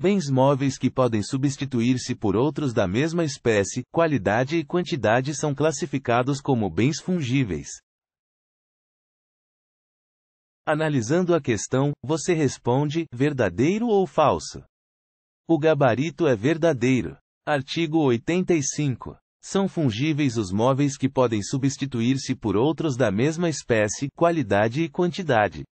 bens móveis que podem substituir-se por outros da mesma espécie, qualidade e quantidade são classificados como bens fungíveis. Analisando a questão, você responde: verdadeiro ou falso? O gabarito é verdadeiro. Artigo 85. São fungíveis os móveis que podem substituir-se por outros da mesma espécie, qualidade e quantidade.